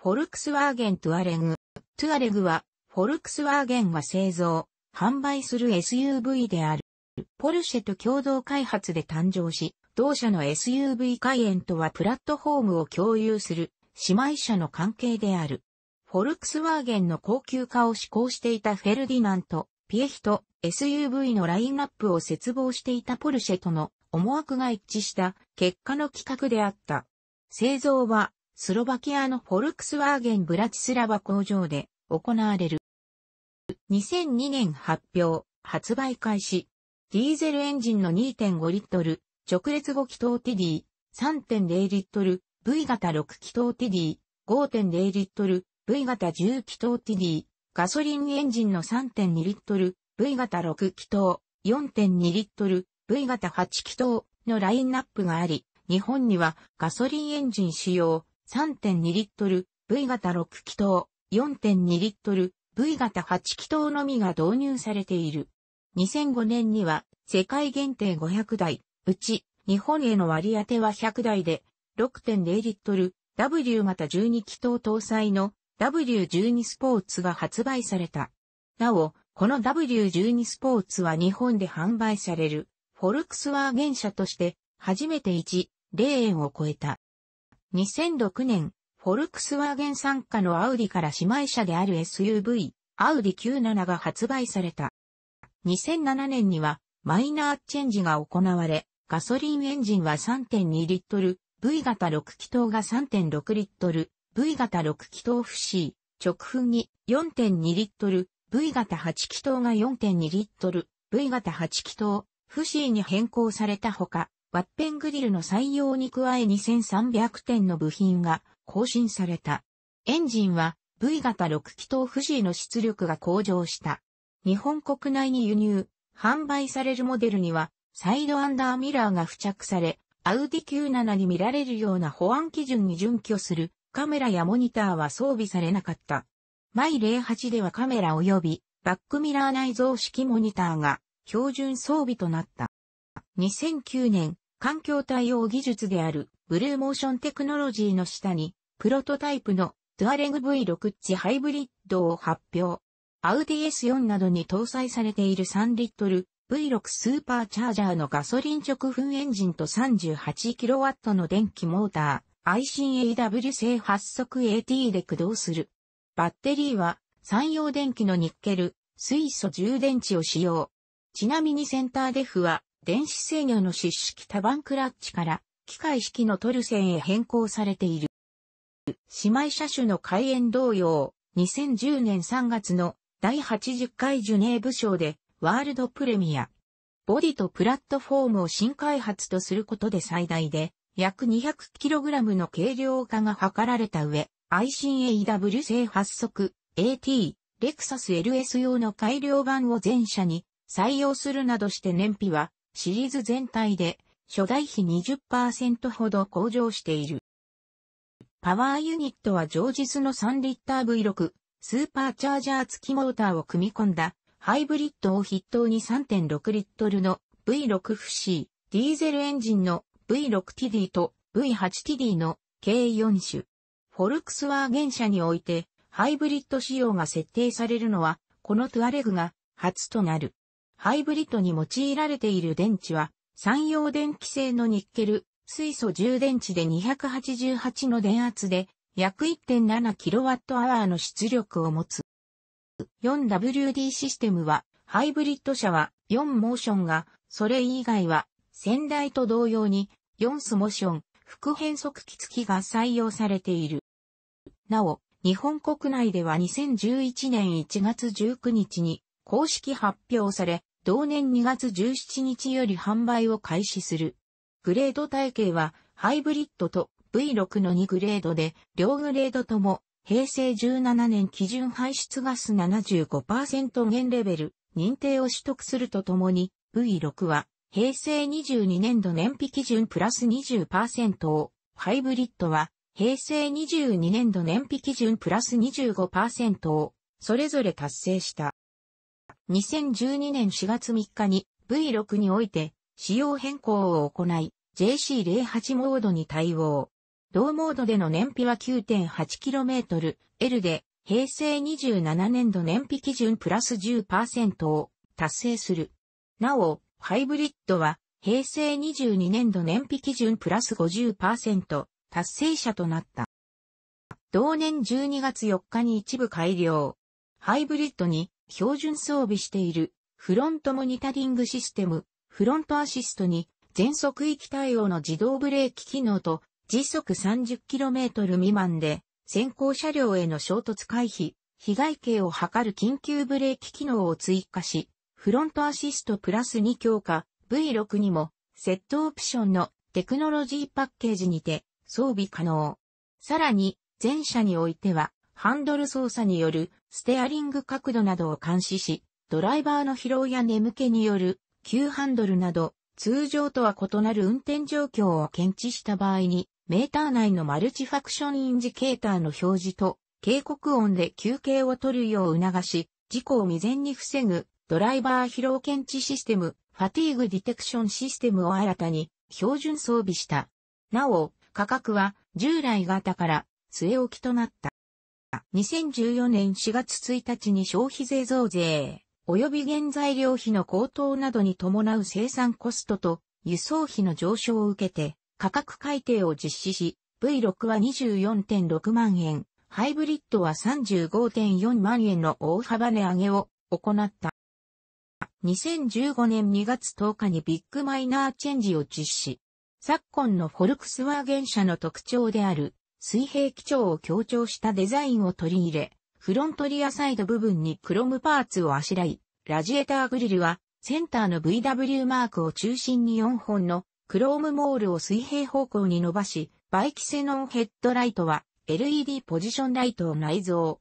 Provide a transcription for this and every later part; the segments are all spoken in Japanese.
フォルクスワーゲントゥアレグ。トゥアレグは、フォルクスワーゲンが製造、販売する SUV である。ポルシェと共同開発で誕生し、同社の SUV 開イとはプラットフォームを共有する姉妹社の関係である。フォルクスワーゲンの高級化を志向していたフェルディナント、ピエヒト、SUV のラインナップを切望していたポルシェとの思惑が一致した結果の企画であった。製造はスロバキアのフォルクスワーゲンブラチスラバ工場で行われる。2002年発表、発売開始。ディーゼルエンジンの2.5リットル、直列5気筒 TD、3.0リットル、V 型6気筒 TD、5.0リットル、V 型10気筒 TD、ガソリンエンジンの3.2リットル、V 型6気筒、4.2リットル、V 型8気筒のラインナップがあり、日本にはガソリンエンジン使用、3.2リットル V 型6気筒、4.2リットル V 型8気筒のみが導入されている。2005年には世界限定500台、うち日本への割り当ては100台で6.0リットル W 型12気筒搭載の W12 スポーツが発売された。なお、この W12 スポーツは日本で販売されるフォルクスワーゲン車として初めて1、0円を超えた。2006年、フォルクスワーゲン参加のアウディから姉妹車である SUV、アウディ97が発売された。2007年には、マイナーチェンジが行われ、ガソリンエンジンは3.2リットル、V 型6気筒が3.6リットル、V 型6気筒 FC、直噴に4.2リットル、V 型8気筒が4.2リットル、V 型8気筒、FC に変更されたほか、ワッペングリルの採用に加え2300点の部品が更新された。エンジンは V 型6気筒富士の出力が向上した。日本国内に輸入、販売されるモデルにはサイドアンダーミラーが付着され、アウディ Q7 に見られるような保安基準に準拠するカメラやモニターは装備されなかった。マイ08ではカメラ及びバックミラー内蔵式モニターが標準装備となった。2009年、環境対応技術であるブルーモーションテクノロジーの下に、プロトタイプのドゥアレグ V6 チハイブリッドを発表。アウディ S4 などに搭載されている3リットル V6 スーパーチャージャーのガソリン直噴エンジンと 38kW の電気モーター、ICAW 製発足 AT で駆動する。バッテリーは、山陽電気のニッケル、水素充電池を使用。ちなみにセンターデフは、電子制御の湿式多番クラッチから機械式のトルセンへ変更されている。姉妹車種の開演同様、2010年3月の第80回ジュネーブ賞でワールドプレミア。ボディとプラットフォームを新開発とすることで最大で約 200kg の軽量化が図られた上、ICAW 製発足 AT レクサス LS 用の改良版を全車に採用するなどして燃費はシリーズ全体で初代比20%ほど向上している。パワーユニットは常日の3リッター V6、スーパーチャージャー付きモーターを組み込んだ、ハイブリッドを筆頭に3.6リットルの V6FC、ディーゼルエンジンの V6TD と V8TD の計4種。フォルクスワーゲン車において、ハイブリッド仕様が設定されるのは、このトゥアレグが初となる。ハイブリッドに用いられている電池は、三洋電気製のニッケル、水素充電池で288の電圧で、約 1.7kWh の出力を持つ。4WD システムは、ハイブリッド車は4モーションが、それ以外は、先代と同様に、4スモーション、副変速機付きが採用されている。なお、日本国内では2011年1月19日に公式発表され、同年2月17日より販売を開始する。グレード体系はハイブリッドと V6 の2グレードで、両グレードとも平成17年基準排出ガス75%減レベル認定を取得するとともに V6 は平成22年度燃費基準プラス20%を、ハイブリッドは平成22年度燃費基準プラス25%をそれぞれ達成した。2012年4月3日に V6 において仕様変更を行い JC08 モードに対応。同モードでの燃費は 9.8km、L で平成27年度燃費基準プラス10%を達成する。なお、ハイブリッドは平成22年度燃費基準プラス50%達成者となった。同年12月4日に一部改良。ハイブリッドに標準装備しているフロントモニタリングシステム、フロントアシストに全速域対応の自動ブレーキ機能と時速 30km 未満で先行車両への衝突回避、被害形を図る緊急ブレーキ機能を追加し、フロントアシストプラス2強化 V6 にもセットオプションのテクノロジーパッケージにて装備可能。さらに前者においてはハンドル操作によるステアリング角度などを監視し、ドライバーの疲労や眠気による急ハンドルなど、通常とは異なる運転状況を検知した場合に、メーター内のマルチファクションインジケーターの表示と、警告音で休憩を取るよう促し、事故を未然に防ぐ、ドライバー疲労検知システム、ファティーグディテクションシステムを新たに標準装備した。なお、価格は従来型から据え置きとなった。2014年4月1日に消費税増税、及び原材料費の高騰などに伴う生産コストと輸送費の上昇を受けて、価格改定を実施し、V6 は24.6万円、ハイブリッドは35.4万円の大幅値上げを行った。2015年2月10日にビッグマイナーチェンジを実施。昨今のフォルクスワーゲン社の特徴である水平基調を強調したデザインを取り入れ、フロントリアサイド部分にクロムパーツをあしらい、ラジエーターグリルはセンターの VW マークを中心に4本のクロームモールを水平方向に伸ばし、バイキセノンヘッドライトは LED ポジションライトを内蔵。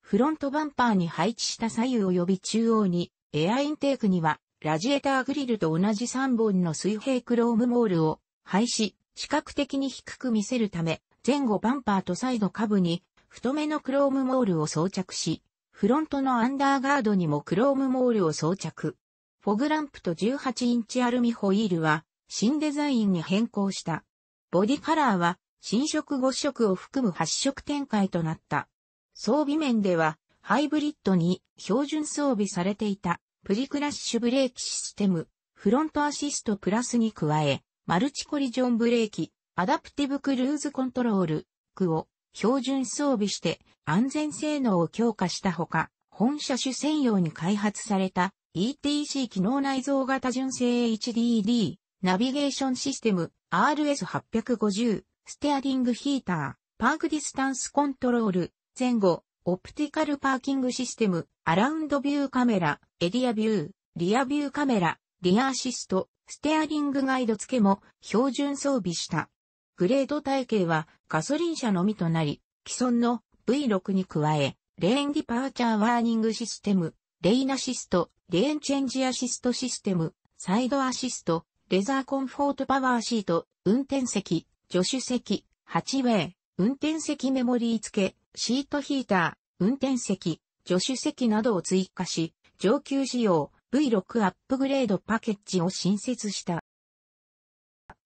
フロントバンパーに配置した左右及び中央にエアインテークにはラジエーターグリルと同じ3本の水平クロームモールを配し、視覚的に低く見せるため、前後バンパーとサイド下部に太めのクロームモールを装着し、フロントのアンダーガードにもクロームモールを装着。フォグランプと18インチアルミホイールは新デザインに変更した。ボディカラーは新色5色を含む8色展開となった。装備面ではハイブリッドに標準装備されていたプリクラッシュブレーキシステム、フロントアシストプラスに加え、マルチコリジョンブレーキ、アダプティブクルーズコントロール、区を標準装備して安全性能を強化したほか、本車種専用に開発された ETC 機能内蔵型純正 HDD、ナビゲーションシステム RS850、ステアリングヒーター、パークディスタンスコントロール、前後、オプティカルパーキングシステム、アラウンドビューカメラ、エリアビュー、リアビューカメラ、リアアシスト、ステアリングガイド付けも標準装備した。グレード体系はガソリン車のみとなり、既存の V6 に加え、レーンディパーチャーワーニングシステム、レインアシスト、レーンチェンジアシストシステム、サイドアシスト、レザーコンフォートパワーシート、運転席、助手席、8ウェイ、運転席メモリー付け、シートヒーター、運転席、助手席などを追加し、上級仕様 V6 アップグレードパケッジを新設した。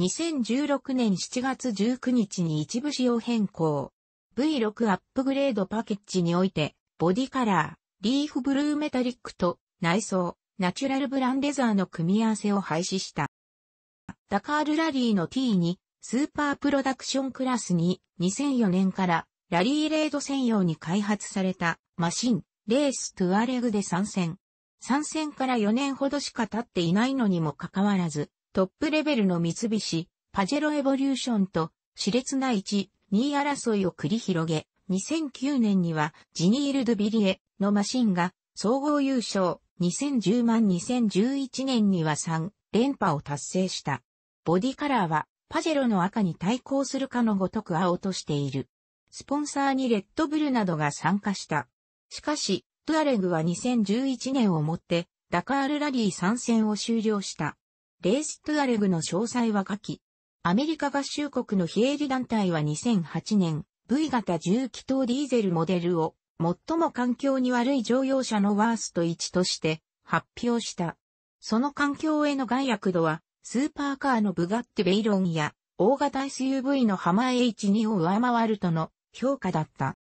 2016年7月19日に一部仕様変更。V6 アップグレードパケッジにおいて、ボディカラー、リーフブルーメタリックと内装、ナチュラルブランレザーの組み合わせを廃止した。ダカールラリーの T2、スーパープロダクションクラスに2004年からラリーレード専用に開発されたマシン、レーストゥアレグで参戦。参戦から4年ほどしか経っていないのにもかかわらず、トップレベルの三菱、パジェロエボリューションと、熾烈な1、2争いを繰り広げ、2009年にはジニール・ドゥ・ビリエのマシンが総合優勝、2010万2011年には3連覇を達成した。ボディカラーはパジェロの赤に対抗するかのごとく青としている。スポンサーにレッドブルなどが参加した。しかし、トゥアレグは2011年をもってダカールラリー参戦を終了した。レーストトアレグの詳細は下記。アメリカ合衆国の非営利団体は2008年、V 型重気筒ディーゼルモデルを、最も環境に悪い乗用車のワースト1として発表した。その環境への害悪度は、スーパーカーのブガッテベイロンや、大型 SUV のハマー H2 を上回るとの評価だった。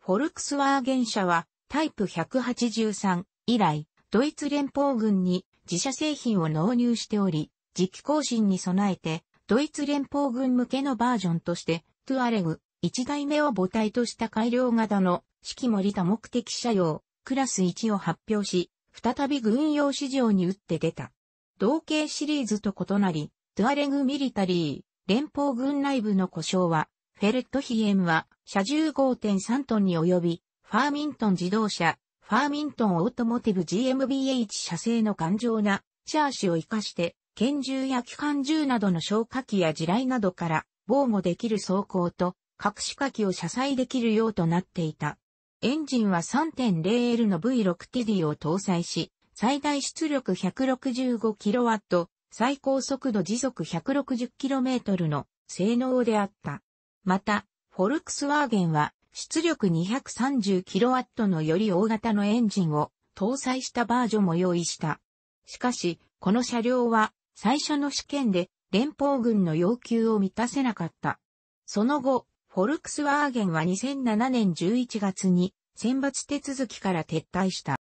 フォルクスワーゲン社はタイプ183以来ドイツ連邦軍に自社製品を納入しており、時期更新に備えて、ドイツ連邦軍向けのバージョンとして、トゥアレグ、1代目を母体とした改良型の、式盛りた目的車用、クラス1を発表し、再び軍用市場に打って出た。同型シリーズと異なり、トゥアレグミリタリー、連邦軍内部の故障は、フェレットヒエムは、車重5.3トンに及び、ファーミントン自動車、ファーミントンオートモティブ GmbH 社製の頑丈なシャーシを活かして、拳銃や機関銃などの消火器や地雷などから防護できる装甲と隠し火器を車載できるようとなっていた。エンジンは 3.0L の V6TD を搭載し、最大出力 165kW、最高速度時速 160km の性能であった。また、フォルクスワーゲンは出力 230kW のより大型のエンジンを搭載したバージョンも用意した。しかし、この車両は最初の試験で連邦軍の要求を満たせなかった。その後、フォルクスワーゲンは2007年11月に選抜手続きから撤退した。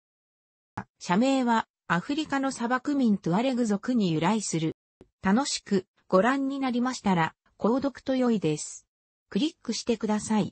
社名はアフリカの砂漠民トゥアレグ族に由来する。楽しくご覧になりましたら、購読と良いです。クリックしてください。